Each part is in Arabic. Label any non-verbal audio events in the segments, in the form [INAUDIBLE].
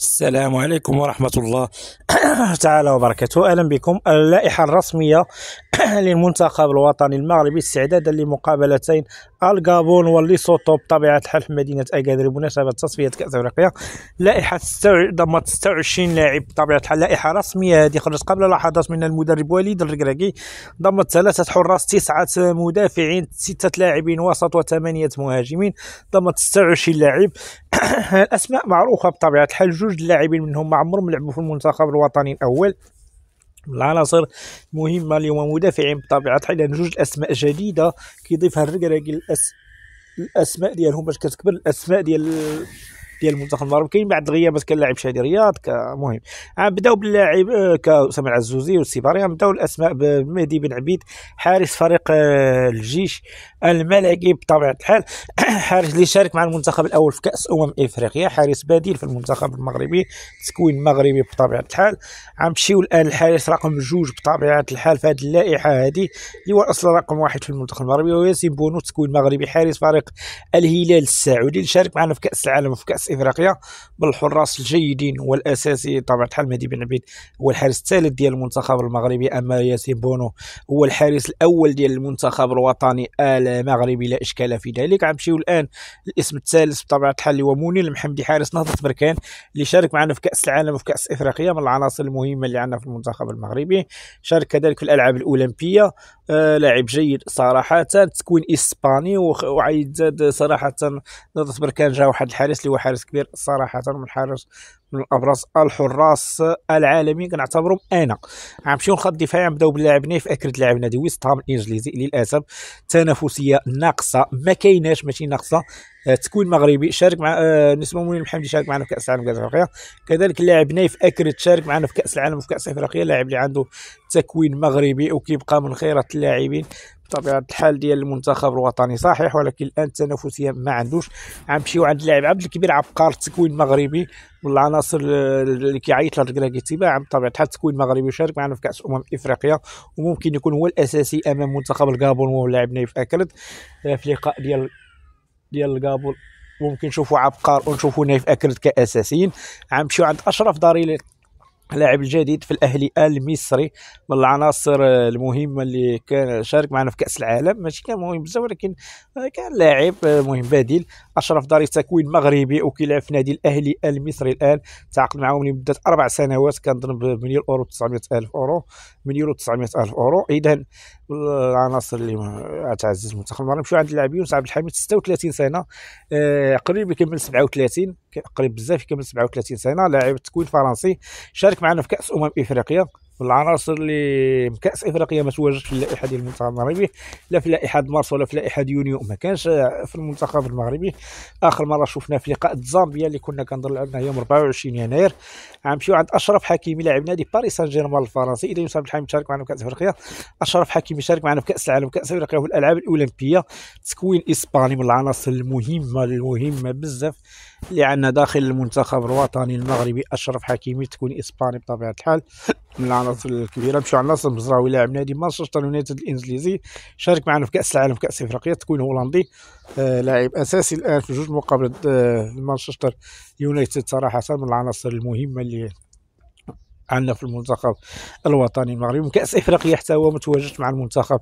السلام عليكم ورحمة الله [CLEARS THROAT] تعالى وبركاته أهلا بكم اللائحة الرسمية [CLEARS THROAT] للمنتخب الوطني المغربي استعدادا لمقابلتين الغابون والليسوتو بطبيعة الحال في مدينة أكادير بمناسبة تصفية كأس أفريقيا لائحة ضمت 26 لاعب بطبيعة الحال لائحة رسمية هذه خرجت قبل لحظات من المدرب وليد الركراكي ضمت ثلاثة حراس تسعة مدافعين ستة لاعبين وسط وثمانية مهاجمين ضمت 26 لاعب [CLEARS THROAT] الأسماء معروفة بطبيعة الحال جوج لاعبين منهم ما عمرهم لعبوا في المنتخب الوطني الاول العناصر مهمه اليوم مدافعين بطبيعه الحال لان جوج اسماء جديده كيضيفها الركراكي الاسماء ديالهم باش كتكبر الاسماء ديال ديال المنتخب المغربي كاين بعض الغيابات لاعب شادي رياض كمهم آه، بداو باللاعب كاسامه العزوزي والسي بريان بداو الاسماء بمهدي بن عبيد حارس فريق آه، الجيش الملكي بطبيعه الحال [COUGHS] حارس اللي شارك مع المنتخب الاول في كاس امم افريقيا حارس بديل في المنتخب المغربي تكوين مغربي بطبيعه الحال غنمشيو الان الحارس رقم جوج بطبيعه الحال في هذه اللائحه هذه اللي هو اصلا رقم واحد في المنتخب المغربي وياسين بونو تكوين مغربي حارس فريق الهلال السعودي اللي شارك معنا في كاس العالم وفي كاس افريقيا بالحراس الجيدين والاساسي طبعا الحال مهدي بن عبيد هو الحارس الثالث ديال المنتخب المغربي اما ياسين بونو هو الحارس الاول ديال المنتخب الوطني المغربي لا اشكال في ذلك غنمشيو الان الاسم الثالث بطبيعه الحال اللي هو منير المحمدي حارس نهضه بركان اللي شارك معنا في كاس العالم وفي كاس افريقيا من العناصر المهمه اللي عندنا في المنتخب المغربي شارك كذلك في الالعاب الاولمبيه آه لاعب جيد صراحه تكوين اسباني وعيد زاد صراحه نهضه بركان جا واحد الحارس اللي هو حارس حارس كبير صراحه من حارس من ابرز الحراس العالمي كنعتبرهم انا غنمشيو لخط الدفاعي غنبداو باللاعب نيف اكرد لاعب نادي ويست هام الانجليزي للاسف تنافسيه ناقصه ما كايناش ماشي ناقصه آه، تكوين مغربي شارك مع آه، نسمه منير محمدي شارك معنا في كاس العالم كاس افريقيا كذلك اللاعب نايف اكرد شارك معنا في كاس العالم في كاس افريقيا لاعب اللي عنده تكوين مغربي وكيبقى من خيره اللاعبين بطبيعه الحال ديال المنتخب الوطني صحيح ولكن الان تنافسيا ما عندوش غنمشيو عند اللاعب عبد الكبير عبقار التكوين المغربي والعناصر اللي كيعيط لها الكراكي تباعا بطبيعه الحال التكوين المغربي شارك معنا في كاس امم افريقيا وممكن يكون هو الاساسي امام منتخب الكابون وهو لاعب نايف اكلت آه، في لقاء ديال ديال الكابون ممكن نشوفوا عبقار ونشوفوا نايف اكلت كاساسيين غنمشيو عند اشرف داري اللاعب الجديد في الاهلي المصري من العناصر المهمه اللي كان شارك معنا في كاس العالم ماشي كان مهم بزاف ولكن كان لاعب مهم بديل اشرف داري تكوين مغربي وكيلعب في نادي الاهلي المصري الان تعاقد معهم لمده اربع سنوات كنظن بمليون اورو 900 الف اورو مليون و900 الف اورو اذا العناصر اللي تعزز المنتخب المغربي نمشيو عند اللاعب يونس عبد الحميد 36 سنه آه، قريب يكمل 37 قريب بزاف كمل 37 سنه لاعب تكوين فرنسي شارك معنا في كاس امم افريقيا والعناصر اللي كاس افريقيا ما تواجدش في اللائحه ديال المنتخب المغربي لا في لائحه مارس ولا في لائحه يونيو ما كانش في المنتخب المغربي اخر مره شفناه في لقاء زامبيا اللي كنا كنضر لنا يوم 24 يناير غنمشيو عند اشرف حكيمي لاعب نادي باريس سان جيرمان الفرنسي اذا يوسف عبد الحميد شارك معنا في كاس افريقيا اشرف حكيمي شارك معنا في كاس العالم كاس افريقيا والالعاب الاولمبيه تكوين اسباني من العناصر المهمه المهمه بزاف اللي عندنا داخل المنتخب الوطني المغربي اشرف حكيمي تكوين اسباني بطبيعه الحال من العناصر الناس الكبيره مشى على ناصر المزراوي لاعب نادي مانشستر يونايتد الانجليزي شارك معنا في كاس العالم في كاس افريقيا تكوين هولندي آه، لاعب اساسي الان في جوج مقابلات آه، مانشستر يونايتد صراحه من العناصر المهمه اللي عندنا في المنتخب الوطني المغربي وكاس افريقيا حتى هو متواجد مع المنتخب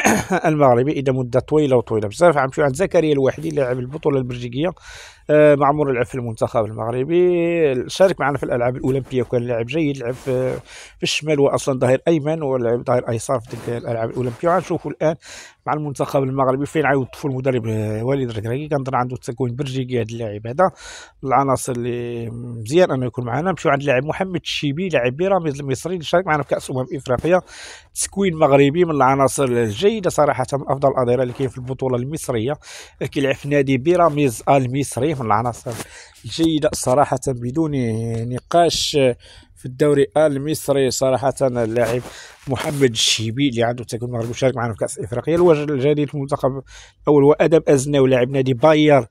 [COUGHS] المغربي اذا مده طويله وطويله بزاف غنمشيو عند زكريا الواحدي لاعب البطوله البلجيكيه آه، معمور لعب في المنتخب المغربي شارك معنا في الالعاب الاولمبيه وكان لاعب جيد لعب في الشمال واصلا ظهير ايمن ولعب ظهير ايسر في تلك الالعاب الاولمبيه وغنشوفوا الان مع المنتخب المغربي فين عيوظفوا المدرب آه، وليد ركراكي كنظن عنده تكوين برجيكي هذا اللاعب هذا العناصر اللي مزيان انه يكون معنا نمشيو عند اللاعب محمد الشيبي لاعب بيراميدز المصري اللي شارك معنا في كاس امم افريقيا تكوين مغربي من العناصر الجيده صراحه من افضل الاظهره اللي كاين في البطوله المصريه كيلعب في نادي بيراميدز المصري من العناصر الجيدة صراحة بدون نقاش في الدوري المصري صراحة اللاعب محمد الشيبي اللي عنده تكون مغرب مشارك معنا في كأس إفريقيا الوجه الجديد المنتخب الأول وأدم أزنة لاعب نادي باير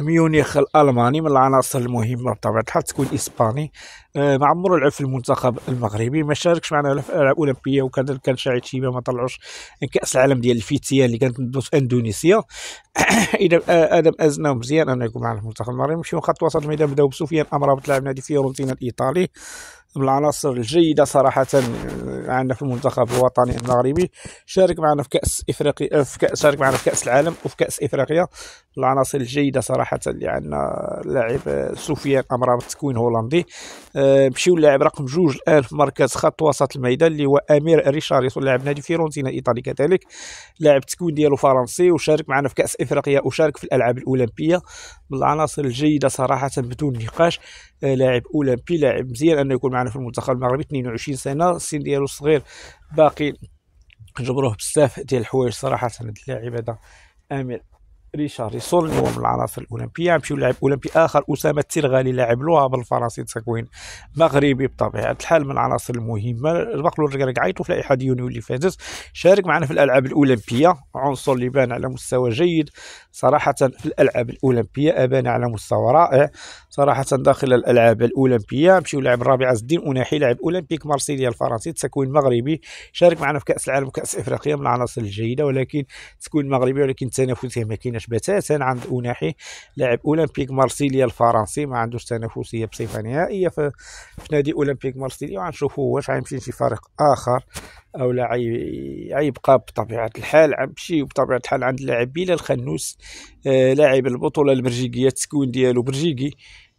ميونيخ الالماني من العناصر المهمه بطبيعه الحال تكون اسباني آه، ما مرور لعب في المنتخب المغربي ما شاركش معنا في الالعاب الاولمبيه وكذا كان شاعد شيبه ما طلعوش كاس العالم ديال الفتيان اللي كانت في اندونيسيا [COUGHS] اذا آه، ادم ازنا مزيان انه يكون معنا في المنتخب المغربي نمشيو خط وسط الميدان بداو بسفيان امرابط لاعب نادي فيورنتينا الايطالي من العناصر الجيدة صراحة آه، عندنا في المنتخب الوطني المغربي شارك معنا في كأس إفريقيا في كأس شارك معنا في كأس العالم وفي كأس إفريقيا العناصر الجيده صراحه اللي عندنا اللاعب سفيان امرام التكوين هولندي آه، مشيو اللاعب رقم جوج الان في مركز خط وسط الميدان اللي هو امير ريشاريس لاعب نادي فيرونتينا الايطالي كذلك لاعب التكوين ديالو فرنسي وشارك معنا في كاس افريقيا وشارك في الالعاب الاولمبيه من العناصر الجيده صراحه بدون نقاش آه، لاعب اولمبي لاعب مزيان انه يكون معنا في المنتخب المغربي 22 سنه السن ديالو صغير باقي جبروه بزاف ديال الحوايج صراحه هذا اللاعب هذا امير ريشار يصول هو من العناصر الاولمبيه مشيو لعب اولمبي اخر اسامه الترغالي لاعب لوها الفرنسي تكوين مغربي بطبيعه الحال من العناصر المهمه ربق له الركعيط في لائحه يونيو اللي فاتت شارك معنا في الالعاب الاولمبيه عنصر اللي بان على مستوى جيد صراحة في الألعاب الأولمبية أبان على مستوى رائع صراحة داخل الألعاب الأولمبية مشيو لعب رابع عز الدين أناحي لاعب أولمبيك مارسيليا الفرنسي تكوين مغربي شارك معنا في كأس العالم وكأس إفريقيا من العناصر الجيدة ولكن تكوين مغربي ولكن تنافسية ما كايناش بتاتا عند أناحي لاعب أولمبيك مارسيليا الفرنسي ما عندوش تنافسية بصفة نهائية في, نادي أولمبيك مارسيليا وغنشوفو واش غيمشي لشي فريق آخر او لا يبقى بطبيعه الحال عمشي بطبيعه الحال عند اللاعب بلال الخنوس آه لاعب البطوله البرجيكيه التكوين ديالو برجيكي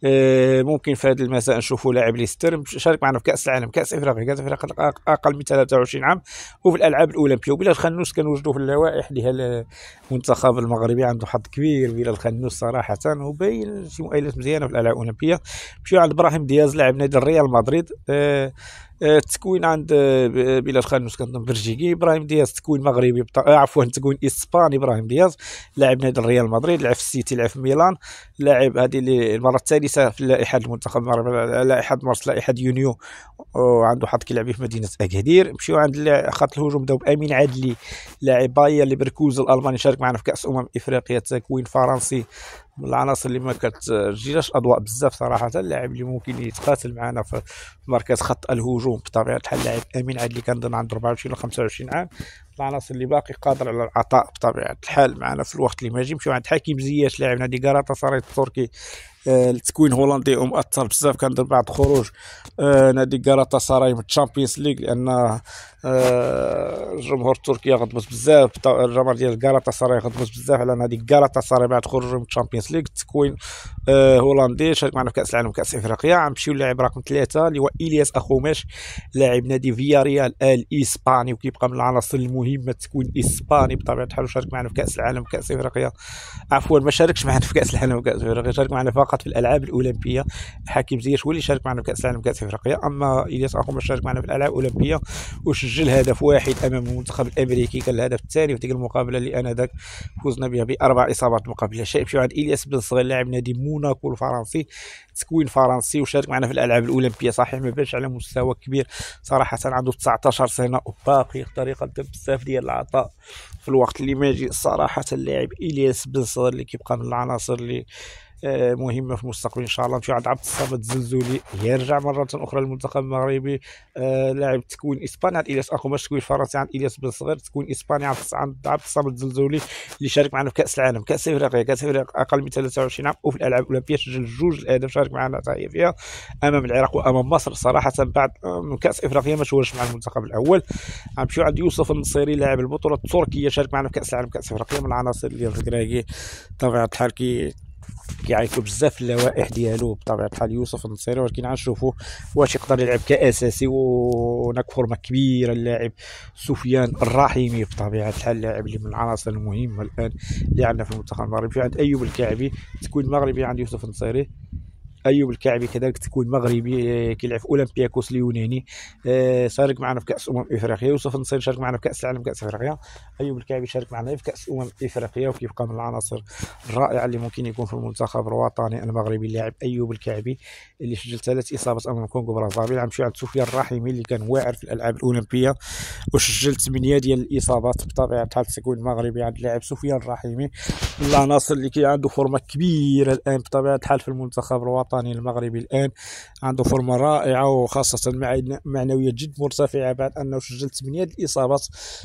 آه ممكن في هذا المساء نشوفوا لاعب ليستر شارك معنا في كاس العالم كاس افريقيا كاس افريقيا اقل من 23 عام وفي الالعاب الاولمبيه وبلال كان كنوجدوا في اللوائح ديال المنتخب المغربي عنده حظ كبير بلال الخنوس صراحه وباين شي مؤيلات مزيانه في الالعاب الاولمبيه مشيو عند ابراهيم دياز لاعب نادي ريال مدريد آه التكوين آه، عند آه، بلال خانوس كنظن برجيكي ابراهيم دياز تكوين مغربي بتا... آه، عفوا تكوين اسباني ابراهيم دياز لاعب نادي الريال مدريد لعب في السيتي لعب في ميلان لاعب هذه المره الثالثه في لائحه المنتخب المغربي لائحه مارس لائحه يونيو وعنده حظ كيلعب في مدينه اكادير مشيو عند خط الهجوم بداو بامين عدلي لاعب باير ليفركوز الالماني شارك معنا في كاس امم افريقيا تكوين فرنسي من العناصر اللي ما كتجيناش اضواء بزاف صراحه اللاعب اللي ممكن يتقاتل معنا في مركز خط الهجوم بطبيعه الحال لاعب امين عدلي كان كنظن عنده 24 ولا 25 عام العناصر اللي باقي قادر على العطاء بطبيعه الحال معنا في الوقت اللي ما يجي عند حكيم زياش لاعب نادي كاراتا سراي التركي آه، التكوين هولندي ومؤثر بزاف كنظن بعد خروج آه، نادي كاراتا سراي من الشامبيونز ليغ لان آه، الجمهور التركي غضبت بزاف الجمهور ديال كاراتا سراي غضبت بزاف على نادي كاراتا سراي بعد خروج من الشامبيونز ليغ التكوين هولندي شارك معنا في كاس العالم كاس افريقيا غنمشيو للاعب رقم ثلاثه اللي هو الياس اخوماش لاعب نادي فياريال الاسباني وكيبقى من العناصر المهمه التكوين الاسباني بطبيعه الحال شارك معنا في كاس العالم كاس افريقيا عفوا ما شاركش معنا في كاس العالم كاس افريقيا شارك معنا فقط فقط في الالعاب الاولمبيه حكيم زياش هو اللي شارك معنا في كاس العالم كاس افريقيا اما الياس اخو شارك معنا في الالعاب الاولمبيه وسجل هدف واحد امام المنتخب الامريكي كان الهدف الثاني في تلك المقابله اللي انذاك فزنا بها باربع اصابات مقابله شيء في عند الياس بن صغير لاعب نادي موناكو الفرنسي تكوين فرنسي وشارك معنا في الالعاب الاولمبيه صحيح ما بانش على مستوى كبير صراحه عنده 19 سنه وباقي طريقه يقدم بزاف ديال العطاء في الوقت اللي ما يجي صراحه اللاعب الياس بن صغير اللي كيبقى من العناصر اللي آه، مهمه في المستقبل ان شاء الله في عند عبد الصمد الزلزولي يرجع مره اخرى للمنتخب المغربي آه، لاعب تكوين اسبانيا عن الياس اخوماش تكوين فرنسي عن الياس بن صغير تكوين اسبانيا عن عبد الصمد الزلزولي اللي شارك معنا في كاس العالم كاس افريقيا كاس افريقيا اقل من 23 عام وفي الالعاب الاولمبيه سجل جوج الاهداف شارك معنا فيها امام العراق وامام مصر صراحه بعد كاس افريقيا ما شاركش مع المنتخب الاول غنمشيو عند يوسف النصيري لاعب البطوله التركيه شارك معنا في كاس العالم كاس افريقيا من العناصر ديال الكراكي بطبيعه الحال كي كيعيطوا بزاف اللوائح ديالو بطبيعه الحال يوسف النصيري ولكن غنشوفو واش يقدر يلعب كاساسي وهناك فورمه كبيره اللاعب سفيان الرحيمي بطبيعه الحال لاعب اللي من العناصر المهمه الان اللي عندنا في المنتخب المغربي عند ايوب الكعبي تكوين مغربي عند يوسف النصيري ايوب الكعبي كذلك تكون مغربي آه، كيلعب في اولمبياكوس اليوناني شارك آه، معنا في كاس امم افريقيا يوسف النصير شارك معنا في كاس العالم كاس افريقيا ايوب الكعبي شارك معنا في كاس امم افريقيا وكيبقى من العناصر الرائعه اللي ممكن يكون في المنتخب الوطني المغربي اللاعب ايوب الكعبي اللي سجل ثلاث اصابات امام كونغو برازافيل عم عند سفيان الرحيمي اللي كان واعر في الالعاب الاولمبيه وسجل ثمانيه ديال الاصابات بطبيعه الحال تكون مغربي عند اللاعب سفيان الرحيمي العناصر اللي كي عنده فورمه كبيره الان بطبيعه الحال في المنتخب الوطني الوطني المغربي الان عنده فورمه رائعه وخاصه معنويه جد مرتفعه بعد انه سجل ثمانيه الاصابات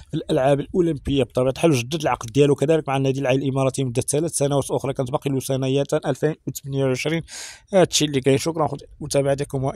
في الالعاب الاولمبيه بطبيعه الحال جدد العقد ديالو كذلك مع النادي العين الاماراتي مده ثلاث سنوات اخرى كانت باقي له سنيات 2028 هادشي اللي كاين شكرا متابعتكم